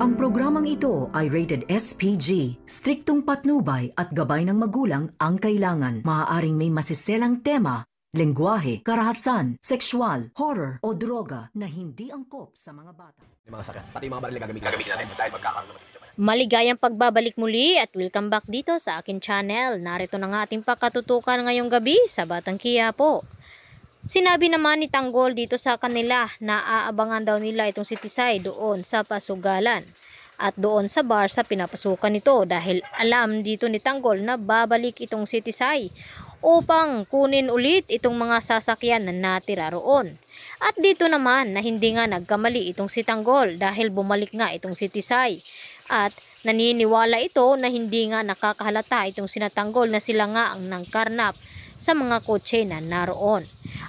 Ang programang ito ay rated SPG. Striktong patnubay at gabay ng magulang ang kailangan. Maaaring may masiselang tema, lengguwahe, karahasan, sexual, horror o droga na hindi angkop sa mga bata. mga sakit, pati mga baril na gagamitin, gagamitin natin dahil magkakaroon naman. Maligayang pagbabalik muli at welcome back dito sa akin channel. Narito na nga ating pakatutukan ngayong gabi sa Batang Kiyapo. Sinabi naman ni Tanggol dito sa kanila na aabangan daw nila itong si doon sa pasugalan at doon sa bar sa pinapasukan nito dahil alam dito ni Tanggol na babalik itong si upang kunin ulit itong mga sasakyan na natira roon. At dito naman na hindi nga nagkamali itong si Tanggol dahil bumalik nga itong si at naniniwala ito na hindi nga nakakahalata itong sinatanggol na sila nga ang nangkarnap sa mga kotse na naroon.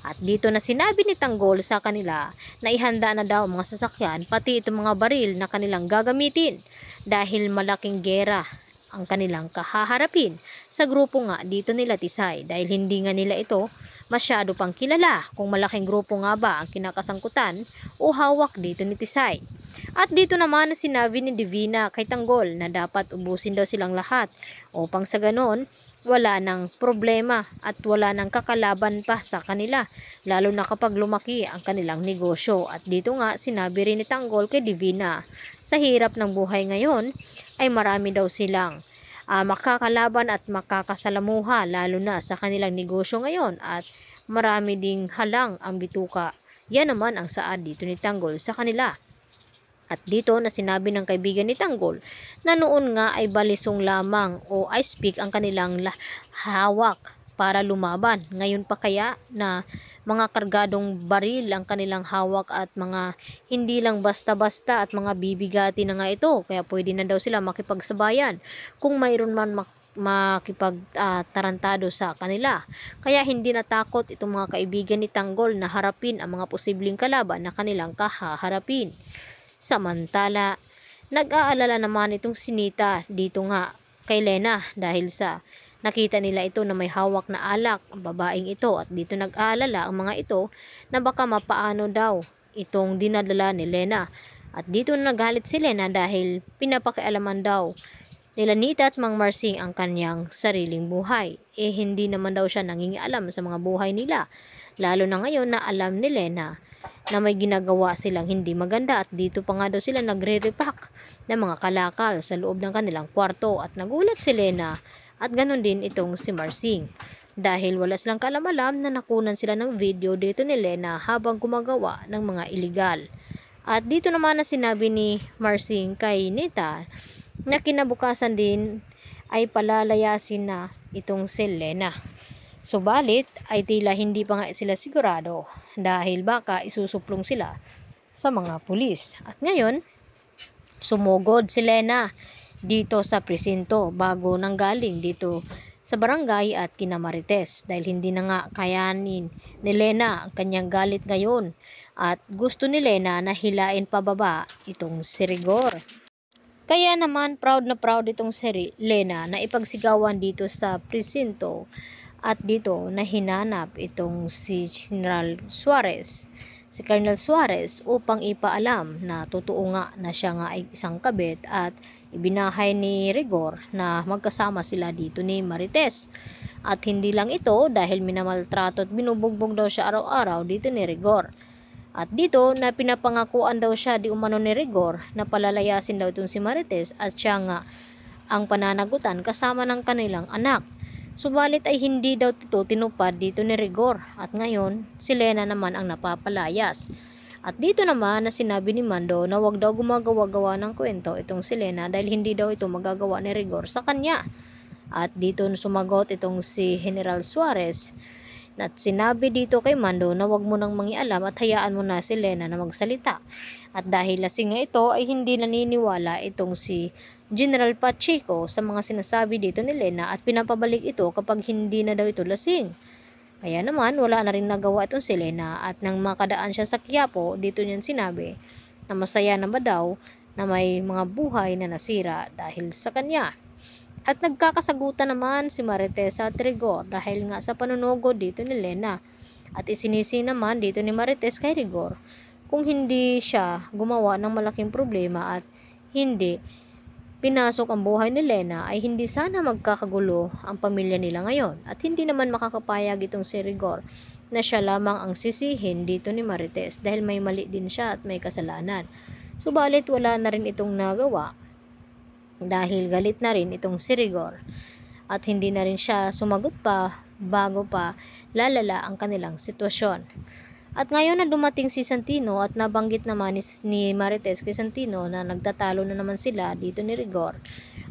At dito na sinabi ni Tanggol sa kanila na ihanda na daw mga sasakyan pati itong mga baril na kanilang gagamitin dahil malaking gera ang kanilang kahaharapin sa grupo nga dito nila Tisay dahil hindi nga nila ito masyado pang kilala kung malaking grupo nga ba ang kinakasangkutan o hawak dito ni Tisay. At dito naman na sinabi ni Divina kay Tanggol na dapat ubusin daw silang lahat upang sa ganon wala nang problema at wala nang kakalaban pa sa kanila, lalo na kapag lumaki ang kanilang negosyo. At dito nga sinabi rin ni Tanggol kay Divina, sa hirap ng buhay ngayon ay marami daw silang uh, makakalaban at makakasalamuha lalo na sa kanilang negosyo ngayon at marami ding halang ang bituka. Yan naman ang saad dito ni Tanggol sa kanila at dito na sinabi ng kaibigan ni Tanggol na noon nga ay balisong lamang o ice pick ang kanilang hawak para lumaban. Ngayon pa kaya na mga kargadong baril ang kanilang hawak at mga hindi lang basta-basta at mga bibigati na nga ito. Kaya pwede na daw sila makipagsabayan kung mayroon man mak makipagtarantado uh, sa kanila. Kaya hindi natakot itong mga kaibigan ni Tanggol na harapin ang mga posibleng kalaban na kanilang kahaharapin. Samantala, nag-aalala naman itong sinita dito nga kay Lena dahil sa Nakita nila ito na may hawak na alak ang babaeng ito at dito nag-aalala ang mga ito na baka mapaano daw itong dinadala ni Lena. At dito nagalit si Lena dahil pinapakialaman daw nila Nita at Mang Marsing ang kanyang sariling buhay. Eh hindi naman daw siya nangingialam sa mga buhay nila. Lalo na ngayon na alam ni Lena na may ginagawa silang hindi maganda at dito pa nga daw sila nagre-repack ng mga kalakal sa loob ng kanilang kwarto at nagulat si Lena at ganun din itong si Marsing. Dahil wala silang kalamalam na nakunan sila ng video dito ni Lena habang gumagawa ng mga iligal. At dito naman na sinabi ni Marsing kay Nita na kinabukasan din ay palalayasin na itong si Lena. Subalit ay tila hindi pa nga sila sigurado dahil baka isusuplong sila sa mga pulis. At ngayon, sumugod si Lena dito sa presinto bago nanggaling dito sa barangay at kinamarites dahil hindi na nga kayanin ni Lena ang kanyang galit ngayon at gusto ni Lena na hilain pababa itong si Rigor. Kaya naman proud na proud itong si Lena na ipagsigawan dito sa presinto at dito na hinanap itong si General Suarez si Colonel Suarez upang ipaalam na totoo nga na siya nga ay isang kabit at ibinahay ni Rigor na magkasama sila dito ni Marites. At hindi lang ito dahil minamaltrato at binubugbog daw siya araw-araw dito ni Rigor. At dito na pinapangakuan daw siya di umano ni Rigor na palalayasin daw itong si Marites at siya nga ang pananagutan kasama ng kanilang anak. Subalit ay hindi daw ito tinupad dito ni Rigor at ngayon si Lena naman ang napapalayas. At dito naman na sinabi ni Mando na wag daw gumagawa-gawa ng kwento itong si Lena dahil hindi daw ito magagawa ni Rigor sa kanya. At dito sumagot itong si General Suarez at sinabi dito kay Mando na wag mo nang mangialam at hayaan mo na si Lena na magsalita. At dahil lasing nga ito ay hindi naniniwala itong si General Pacheco sa mga sinasabi dito ni Lena at pinapabalik ito kapag hindi na daw ito lasing. Kaya naman, wala na rin nagawa itong si Lena at nang makadaan siya sa Quiapo, dito niyan sinabi na masaya na ba daw na may mga buhay na nasira dahil sa kanya. At nagkakasagutan naman si Marites at Rigor dahil nga sa panunugo dito ni Lena. At isinisi naman dito ni Marites kay Rigor kung hindi siya gumawa ng malaking problema at hindi pinasok ang buhay ni Lena ay hindi sana magkakagulo ang pamilya nila ngayon at hindi naman makakapayag itong si Rigor na siya lamang ang sisihin dito ni Marites dahil may mali din siya at may kasalanan. Subalit wala na rin itong nagawa dahil galit na rin itong si Rigor at hindi na rin siya sumagot pa bago pa lalala ang kanilang sitwasyon. At ngayon na dumating si Santino at nabanggit naman ni, ni Marites kay Santino na nagtatalo na naman sila dito ni Rigor.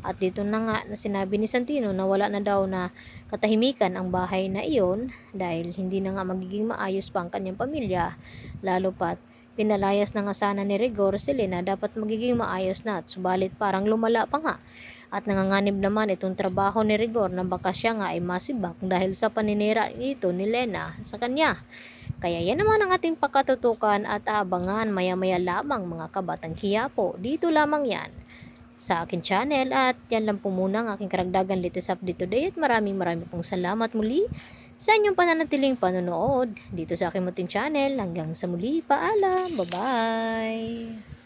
At dito na nga na sinabi ni Santino na wala na daw na katahimikan ang bahay na iyon dahil hindi na nga magiging maayos pa ang kanyang pamilya lalo pat pinalayas na nga sana ni Rigor si Lena dapat magiging maayos na at subalit parang lumala pa nga at nanganganib naman itong trabaho ni Rigor na baka siya nga ay masibak dahil sa paninira ito ni Lena sa kanya. Kaya yan naman ang ating pakatutukan at abangan maya-maya lamang mga kabatang kiyapo. Dito lamang yan sa akin channel at yan lang po muna ang aking karagdagan latest update today at maraming maraming pong salamat muli sa inyong pananatiling panonood dito sa aking muting channel. Hanggang sa muli, paalam, bye-bye!